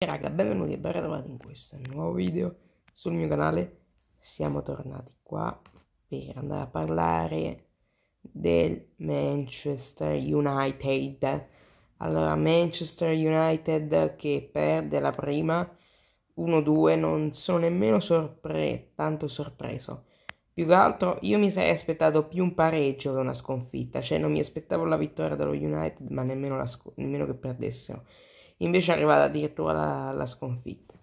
E raga, benvenuti e ben ritrovati in questo nuovo video sul mio canale. Siamo tornati qua per andare a parlare del Manchester United. Allora, Manchester United che perde la prima 1-2, non sono nemmeno sorpre- tanto sorpreso. Più che altro io mi sarei aspettato più un pareggio che una sconfitta, cioè non mi aspettavo la vittoria dello United, ma nemmeno, la sc- nemmeno che perdessero invece è arrivata addirittura la, la sconfitta.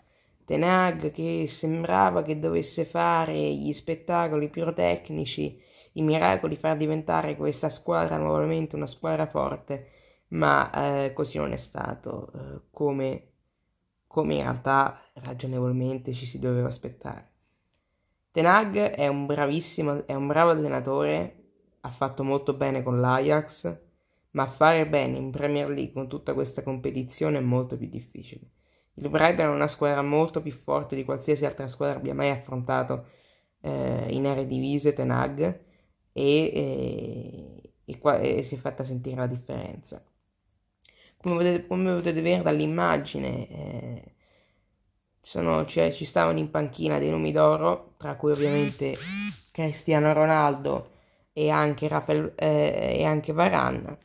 Tenag che sembrava che dovesse fare gli spettacoli pirotecnici, i miracoli, far diventare questa squadra nuovamente una squadra forte, ma eh, così non è stato, eh, come, come in realtà ragionevolmente ci si doveva aspettare. Tenag è un bravissimo, è un bravo allenatore, ha fatto molto bene con l'Ajax, ma fare bene in Premier League con tutta questa competizione è molto più difficile. Il Brighton è una squadra molto più forte di qualsiasi altra squadra abbia mai affrontato eh, in aree divise Tenag e, eh, e, e, e, si è fatta sentire la differenza. Come potete, come potete vedere dall'immagine, eh, sono, cioè, ci stavano in panchina dei nomi d'oro, tra cui ovviamente Cristiano Ronaldo e anche, Rafael, eh, e anche Varane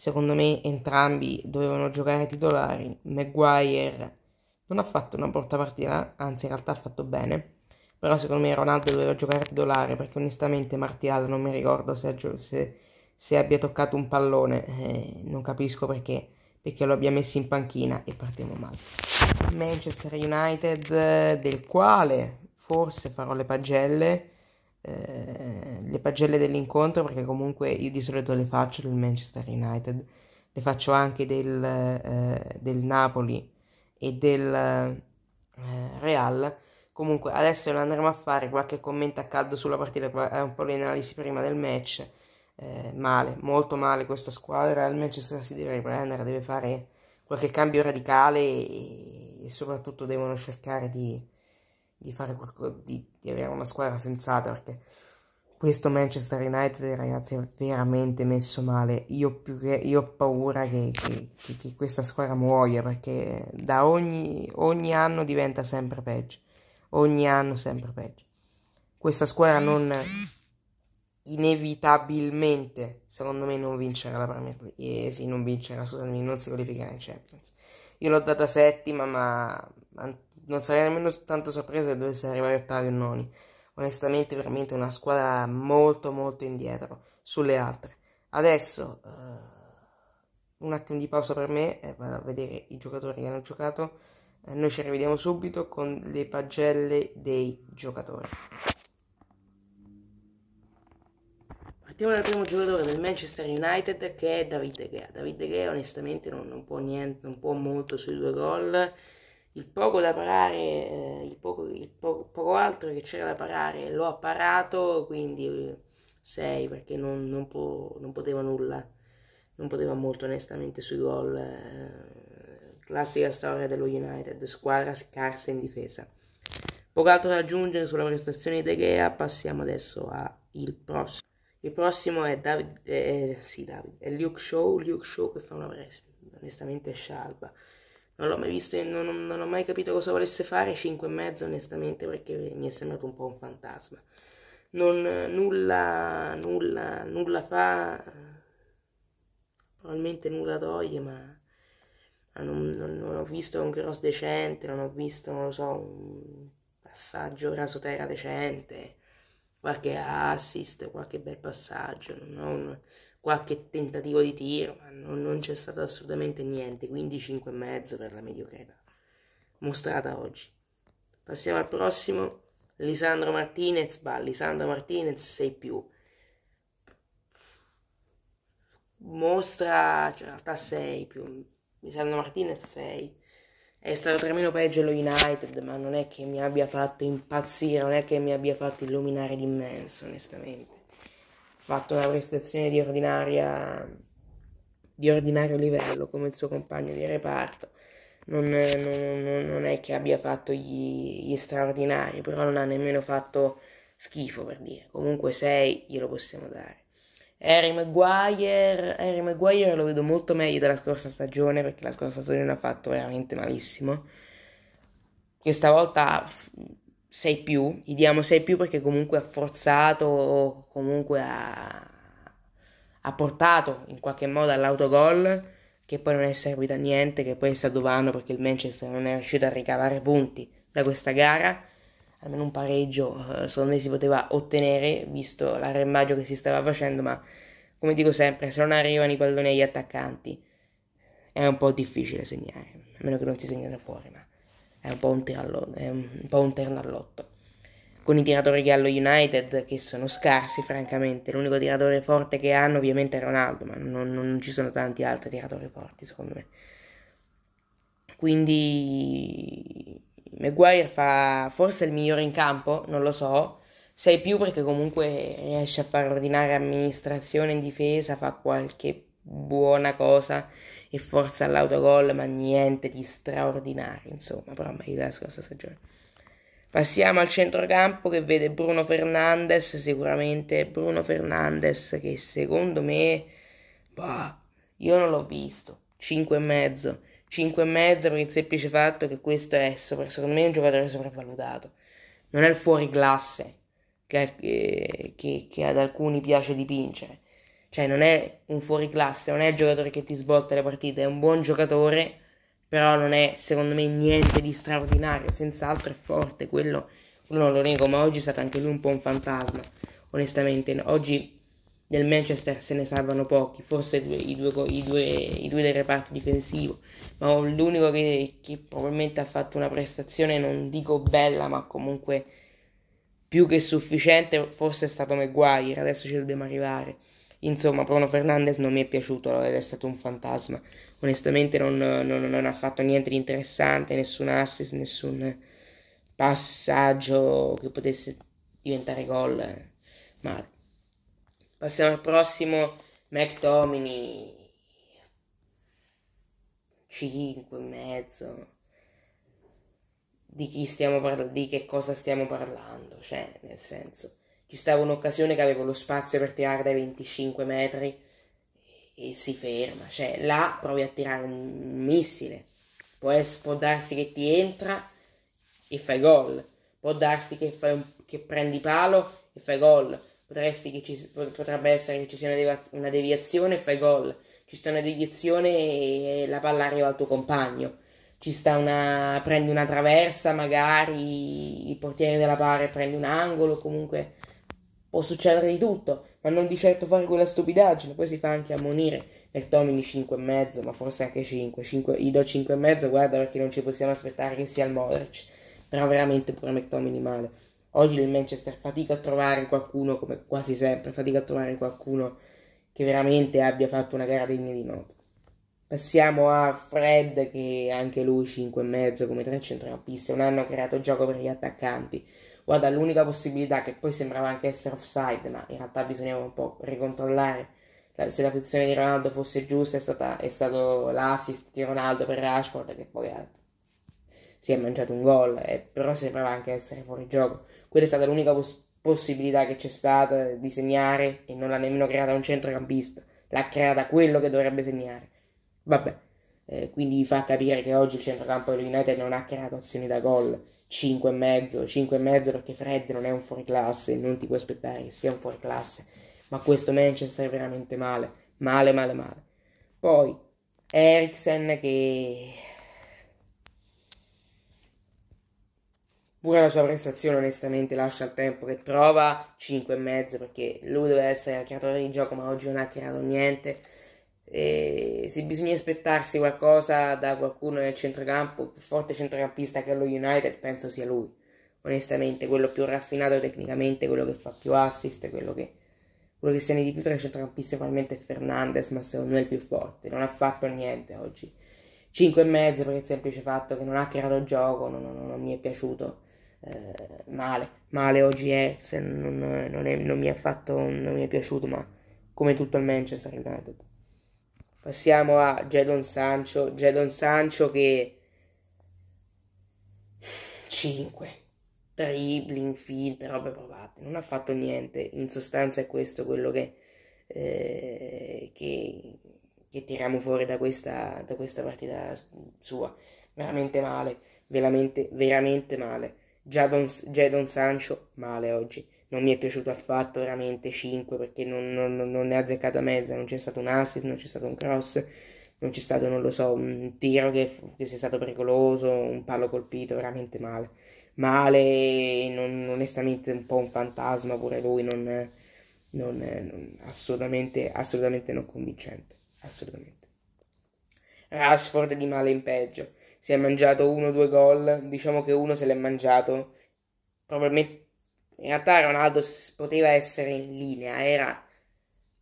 Secondo me entrambi dovevano giocare titolari. Maguire non ha fatto una brutta partita, anzi in realtà ha fatto bene. Però secondo me Ronaldo doveva giocare titolare perché onestamente Martial non mi ricordo se, se, se abbia toccato un pallone. Eh, non capisco perché, perché lo abbia messo in panchina e partiamo male. Manchester United del quale forse farò le pagelle eh, le pagelle dell'incontro perché comunque io di solito le faccio del Manchester United, le faccio anche del, eh, del Napoli e del eh, Real. Comunque adesso lo andremo a fare qualche commento a caldo sulla partita, eh, un po' le analisi prima del match. Eh, male, molto male questa squadra, il Manchester si deve riprendere, deve fare qualche cambio radicale e, e soprattutto devono cercare di, di fare qualcosa di di avere una squadra sensata perché questo Manchester United ragazzi è veramente messo male io, che, io ho paura che, che, che, questa squadra muoia perché da ogni, ogni anno diventa sempre peggio ogni anno sempre peggio questa squadra non inevitabilmente secondo me non vincerà la Premier League eh, sì non vincerà scusami non si qualificherà in Champions io l'ho data settima ma non sarei nemmeno tanto sorpreso se dovesse arrivare ottavi o noni. Onestamente, veramente una squadra molto molto indietro sulle altre. Adesso uh, un attimo di pausa per me e vado a vedere i giocatori che hanno giocato. Eh, noi ci rivediamo subito con le pagelle dei giocatori. Partiamo dal primo giocatore del Manchester United che è David De Gea. David De Gea onestamente non, non, può, niente, non può molto sui due gol il poco da parare, eh, il, poco, il poco, poco, altro che c'era da parare l'ho apparato, quindi 6 eh, perché non, non, po- non, poteva nulla, non poteva molto onestamente sui gol. Eh, classica storia dello United, squadra scarsa in difesa. Poco altro da aggiungere sulla prestazione di De Gea, passiamo adesso al prossimo. Il prossimo è David, eh, sì, David, è Luke Show, Luke Show che fa una presa, onestamente scialba non l'ho mai visto e non, non, ho mai capito cosa volesse fare 5 e mezzo onestamente perché mi è sembrato un po' un fantasma non nulla nulla nulla fa probabilmente nulla toglie ma non, non, non, ho visto un cross decente, non ho visto, non lo so, un passaggio raso terra decente, qualche assist, qualche bel passaggio, non, qualche tentativo di tiro, ma non, non c'è stato assolutamente niente, quindi 5,5 per la mediocrità mostrata oggi. Passiamo al prossimo, Lisandro Martinez, bah, Lisandro Martinez 6 più. Mostra, cioè in realtà 6 più, Lisandro Martinez 6. È stato tra meno peggio lo United, ma non è che mi abbia fatto impazzire, non è che mi abbia fatto illuminare di immenso, onestamente fatto una prestazione di, di ordinario livello come il suo compagno di reparto. Non, non, non è che abbia fatto gli, gli, straordinari, però non ha nemmeno fatto schifo per dire. Comunque 6 glielo possiamo dare. Harry Maguire, Harry Maguire lo vedo molto meglio della scorsa stagione perché la scorsa stagione ha fatto veramente malissimo. Questa volta 6 più, gli diamo 6 più perché comunque ha forzato, comunque ha, ha portato in qualche modo all'autogol che poi non è servito a niente, che poi è stato vano perché il Manchester non è riuscito a ricavare punti da questa gara. Almeno un pareggio eh, secondo me si poteva ottenere visto l'arrembaggio che si stava facendo, ma come dico sempre, se non arrivano i palloni agli attaccanti è un po' difficile segnare, a meno che non si segnano fuori. Ma è un po' un, triallo, è un, po' un terno all'otto. Con i tiratori che ha lo United, che sono scarsi francamente, l'unico tiratore forte che hanno ovviamente è Ronaldo, ma non, non ci sono tanti altri tiratori forti secondo me. Quindi Maguire fa forse il migliore in campo, non lo so, sei più perché comunque riesce a fare ordinare amministrazione in difesa, fa qualche buona cosa e forza all'autogol, ma niente di straordinario, insomma, però meglio della scorsa stagione. Passiamo al centrocampo che vede Bruno Fernandes, sicuramente Bruno Fernandes che secondo me, bah, io non l'ho visto, 5,5, 5,5 per il semplice fatto che questo è sopra, secondo me un giocatore sopravvalutato, non è il fuori classe che, eh, che, che ad alcuni piace dipingere cioè non è un fuoriclasse, non è il giocatore che ti svolta le partite, è un buon giocatore, però non è secondo me niente di straordinario, senz'altro è forte, quello, quello non lo nego, ma oggi è stato anche lui un po' un fantasma, onestamente. Oggi nel Manchester se ne salvano pochi, forse due, i, due, i, due, i, due, del reparto difensivo, ma l'unico che, che, probabilmente ha fatto una prestazione non dico bella, ma comunque più che sufficiente, forse è stato McGuire, adesso ci dobbiamo arrivare. Insomma, Bruno Fernandes non mi è piaciuto ed è stato un fantasma. Onestamente non, non, non ha fatto niente di interessante, nessun assist, nessun passaggio che potesse diventare gol. Eh. Male. Passiamo al prossimo, McTomini 5 e mezzo. Di chi stiamo parlando? Di che cosa stiamo parlando? Cioè, nel senso, ci stava un'occasione che avevo lo spazio per tirare dai 25 metri e si ferma, cioè là provi a tirare un missile, può, può darsi che ti entra e fai gol, può darsi che, un, che prendi palo e fai gol, ci, potrebbe essere che ci sia una, devi, una deviazione e fai gol, ci sta una deviazione e la palla arriva al tuo compagno ci sta una prendi una traversa magari il portiere della pare prende un angolo comunque Può succedere di tutto, ma non di certo fare quella stupidaggine. Poi si fa anche ammonire McTominay 5,5, ma forse anche 5. 5 gli do 5,5, guarda perché non ci possiamo aspettare che sia il Modric. Però veramente pure McTominay male. Oggi il Manchester fatica a trovare qualcuno, come quasi sempre, fatica a trovare qualcuno che veramente abbia fatto una gara degna di nota. Passiamo a Fred, che anche lui 5,5 come tre centrocampisti. Non hanno creato gioco per gli attaccanti Guarda, l'unica possibilità che poi sembrava anche essere offside, ma in realtà bisognava un po' ricontrollare se la posizione di Ronaldo fosse giusta, è, stata, è stato l'assist di Ronaldo per Rashford che poi ha, si è mangiato un gol, eh, però sembrava anche essere fuori gioco. Quella è stata l'unica pos- possibilità che c'è stata di segnare e non l'ha nemmeno creata un centrocampista, l'ha creata quello che dovrebbe segnare. Vabbè, eh, quindi vi fa capire che oggi il centrocampo dell'United non ha creato azioni da gol 5,5, 5,5 perché Fred non è un fuoriclasse, non ti puoi aspettare che sia un fuoriclasse, ma questo Manchester è veramente male, male, male, male. Poi Eriksen che pure la sua prestazione onestamente lascia il tempo che trova, 5,5 perché lui doveva essere il creatore di gioco ma oggi non ha tirato niente e se bisogna aspettarsi qualcosa da qualcuno nel centrocampo, il più forte centrocampista che ha lo United, penso sia lui. Onestamente, quello più raffinato tecnicamente, quello che fa più assist, quello che, quello che se ne di più tra i centrocampisti probabilmente è Fernandez, ma secondo me è il più forte. Non ha fatto niente oggi. 5,5 per il semplice fatto che non ha creato gioco, non, non, non mi è piaciuto. Eh, male, male oggi Eriksen, non, non, è, non mi è affatto, non mi è piaciuto, ma come tutto il Manchester United. Passiamo a Jadon Sancho. Jadon Sancho che... 5 dribbling, feed, robe provate. Non ha fatto niente. In sostanza è questo quello che, eh, che, che tiriamo fuori da questa, da questa partita sua. Veramente male. Veramente, veramente male. Jadon, Jadon Sancho male oggi non mi è piaciuto affatto, veramente 5 perché non, non, non ne ha azzeccato a mezza, non c'è stato un assist, non c'è stato un cross, non c'è stato, non lo so, un tiro che, che sia stato pericoloso, un palo colpito, veramente male. Male, non, onestamente un po' un fantasma pure lui, non, non, assolutamente, assolutamente non convincente, assolutamente. Rashford di male in peggio, si è mangiato uno o due gol, diciamo che uno se l'è mangiato probabilmente in realtà Ronaldo poteva essere in linea, era,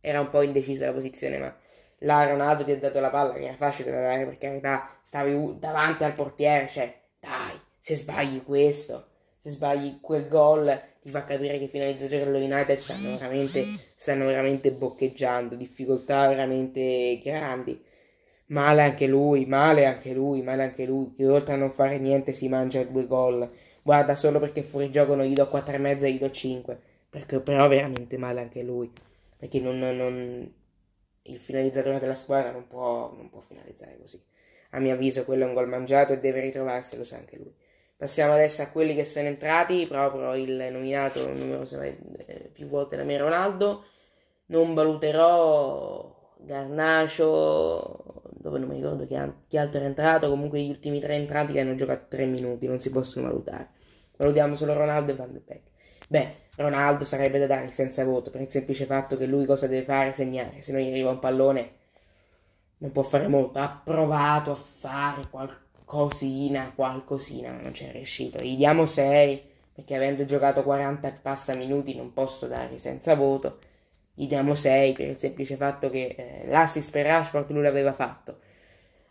era un po' indecisa la posizione, ma là Ronaldo ti ha dato la palla, che era facile da dare per carità, stavi davanti al portiere, cioè dai, se sbagli questo, se sbagli quel gol ti fa capire che i finalizzatori dello United stanno veramente, stanno veramente boccheggiando, difficoltà veramente grandi. Male anche lui, male anche lui, male anche lui, che oltre a non fare niente si mangia due gol. Guarda, solo perché fuori gioco non gli do 4,5 e gli do 5. Perché però veramente male anche lui. Perché non, non, il finalizzatore della squadra non può, non può finalizzare così. A mio avviso quello è un gol mangiato e deve ritrovarsi, lo sa anche lui. Passiamo adesso a quelli che sono entrati, proprio il nominato eh, più volte da me Ronaldo. Non valuterò Garnacio, dove non mi ricordo chi, altro è entrato, comunque gli ultimi tre entrati che hanno giocato tre minuti, non si possono valutare. Valutiamo solo Ronaldo e Van de Beek. Beh, Ronaldo sarebbe da dare senza voto per il semplice fatto che lui cosa deve fare? Segnare. Se non gli arriva un pallone non può fare molto. Ha provato a fare qualcosina, qualcosina, ma non c'è riuscito. Gli diamo 6 perché avendo giocato 40 e passa minuti non posso dare senza voto. Gli diamo 6 per il semplice fatto che eh, l'assist per Rashford lui l'aveva fatto.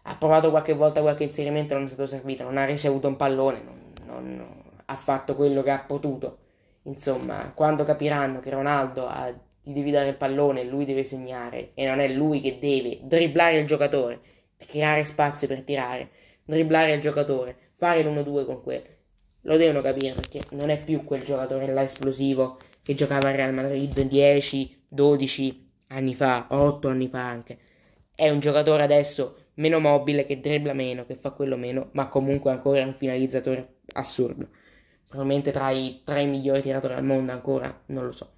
Ha provato qualche volta qualche inserimento, non è stato servito, non ha ricevuto un pallone, non, non, ha fatto quello che ha potuto. Insomma, quando capiranno che Ronaldo ha, gli devi dare il pallone e lui deve segnare, e non è lui che deve dribblare il giocatore, creare spazio per tirare, dribblare il giocatore, fare l'1-2 con quel, Lo devono capire perché non è più quel giocatore là esplosivo che giocava al Real Madrid 10, 12 anni fa, 8 anni fa anche. È un giocatore adesso meno mobile, che dribbla meno, che fa quello meno, ma comunque ancora un finalizzatore assurdo probabilmente tra i tre migliori tiratori al mondo ancora, non lo so.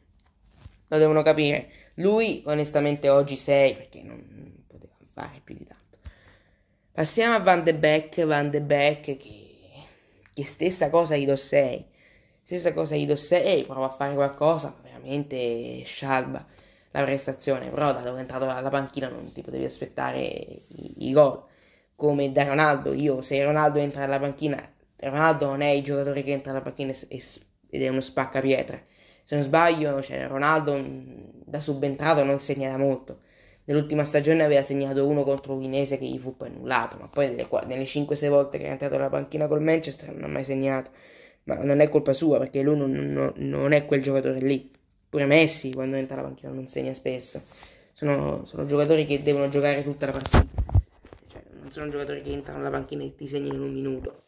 Lo devono capire. Lui onestamente oggi 6 perché non poteva fare più di tanto. Passiamo a Van de Beek, Van de Beek che, che stessa cosa gli do 6. Stessa cosa gli do 6, prova a fare qualcosa, veramente scialba la prestazione, però da dove è entrato alla panchina non ti potevi aspettare i, i gol. Come da Ronaldo, io se Ronaldo entra dalla panchina Ronaldo non è il giocatore che entra alla panchina ed è uno spaccapietre. Se non sbaglio, cioè, Ronaldo mm, da subentrato non segnava molto. Nell'ultima stagione aveva segnato uno contro Udinese che gli fu poi annullato, ma poi nelle, nelle 5-6 volte che è entrato alla panchina col Manchester non ha mai segnato. Ma non è colpa sua perché lui non, non, non è quel giocatore lì. Pure Messi quando entra alla panchina non segna spesso. Sono, sono giocatori che devono giocare tutta la partita. Cioè, non sono giocatori che entrano alla panchina e ti segnano in un minuto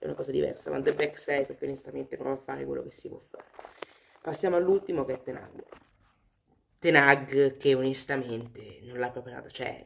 è una cosa diversa, ma è Back 6 perché onestamente prova a fare quello che si può fare. Passiamo all'ultimo che è Tenag. Tenag che onestamente non l'ha preparato. dato, cioè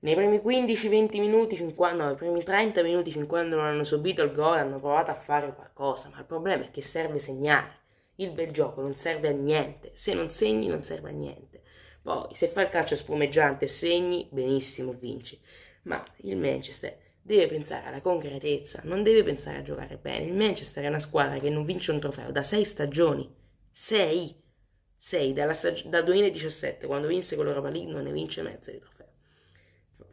nei primi 15-20 minuti, fin quando, no, nei primi 30 minuti, fin quando non hanno subito il gol, hanno provato a fare qualcosa, ma il problema è che serve segnare. Il bel gioco non serve a niente, se non segni non serve a niente. Poi se fai il calcio spumeggiante e segni, benissimo, vinci. Ma il Manchester deve pensare alla concretezza, non deve pensare a giocare bene. Il Manchester è una squadra che non vince un trofeo da sei stagioni. Sei! Sei, stag- dal 2017, quando vinse con l'Europa League, non ne vince mezzo di trofeo.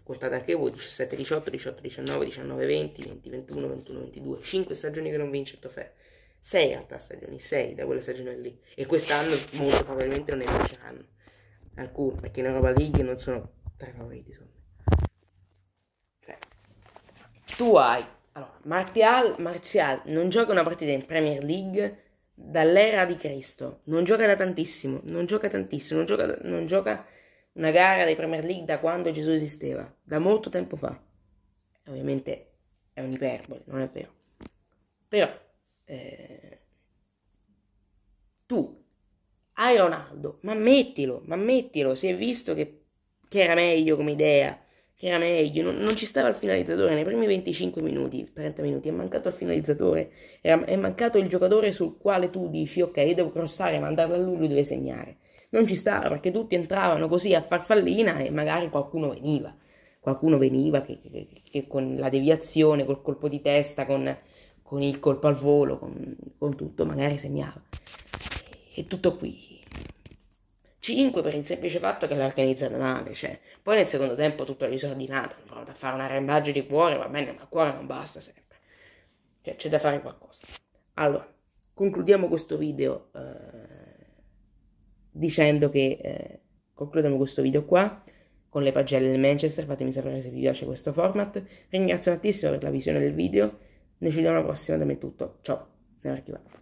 Contate anche voi, 17, 18, 18, 19, 19, 20, 20, 21, 21, 22. 5 stagioni che non vince il trofeo. 6 altre stagioni, 6 da quella stagione lì. E quest'anno molto probabilmente non ne vinceranno. Alcune, perché in Europa League non sono tra i favoriti, sono tu hai allora, Martial, Martial non gioca una partita in Premier League dall'era di Cristo, non gioca da tantissimo, non gioca tantissimo, non gioca, non gioca una gara dei Premier League da quando Gesù esisteva, da molto tempo fa. Ovviamente è un'iperbole, non è vero. Però eh, tu hai Ronaldo, ma mettilo, ma mettilo, si è visto che, che era meglio come idea che era meglio, non, non, ci stava il finalizzatore nei primi 25 minuti, 30 minuti, è mancato il finalizzatore, è, è mancato il giocatore sul quale tu dici ok, io devo crossare, mandarlo a lui, lui deve segnare. Non ci stava perché tutti entravano così a farfallina e magari qualcuno veniva, qualcuno veniva che, che, che con la deviazione, col colpo di testa, con, con il colpo al volo, con, con tutto, magari segnava. E tutto qui 5 per il semplice fatto che l'ha organizzata male, cioè. Poi nel secondo tempo tutto è disordinato, hanno da fare un arrembaggio di cuore, va bene, ma il cuore non basta sempre. Cioè, c'è da fare qualcosa. Allora, concludiamo questo video eh, dicendo che... Eh, concludiamo questo video qua con le pagelle del Manchester, fatemi sapere se vi piace questo format. Ringrazio tantissimo per la visione del video, noi ci vediamo alla prossima, da me tutto, ciao, ne archivato.